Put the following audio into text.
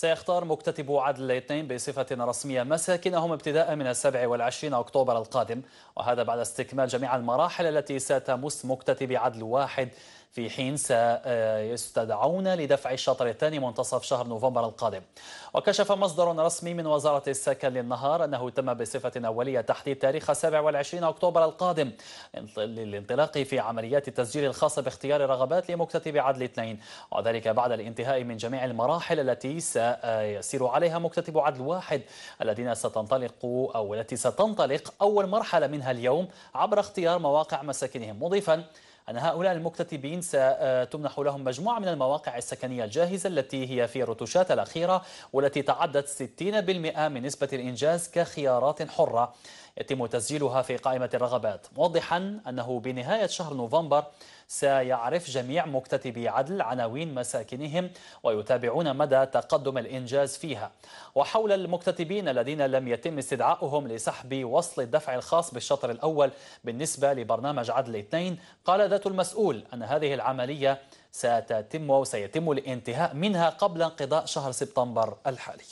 سيختار مكتتب عدل الاثنين بصفة رسمية مساكنهم ابتداء من السبع والعشرين أكتوبر القادم وهذا بعد استكمال جميع المراحل التي ستمس مكتتب عدل واحد في حين سيستدعون لدفع الشطر الثاني منتصف شهر نوفمبر القادم وكشف مصدر رسمي من وزارة السكن للنهار أنه تم بصفة أولية تحديد تاريخ 27 أكتوبر القادم للانطلاق في عمليات التسجيل الخاصة باختيار رغبات لمكتتب عدل اثنين وذلك بعد الانتهاء من جميع المراحل التي س سيسير عليها مكتتب عدل واحد الذين ستنطلق أو التي ستنطلق أول مرحلة منها اليوم عبر اختيار مواقع مساكنهم مضيفا أن هؤلاء المكتتبين ستمنح لهم مجموعة من المواقع السكنية الجاهزة التي هي في الرتوشات الأخيرة والتي تعدت 60% من نسبة الإنجاز كخيارات حرة يتم تسجيلها في قائمة الرغبات موضحا أنه بنهاية شهر نوفمبر سيعرف جميع مكتتبي عدل عناوين مساكنهم ويتابعون مدى تقدم الإنجاز فيها وحول المكتتبين الذين لم يتم استدعائهم لسحب وصل الدفع الخاص بالشطر الأول بالنسبة لبرنامج عدل 2 قال ذات المسؤول أن هذه العملية ستتم وسيتم الانتهاء منها قبل انقضاء شهر سبتمبر الحالي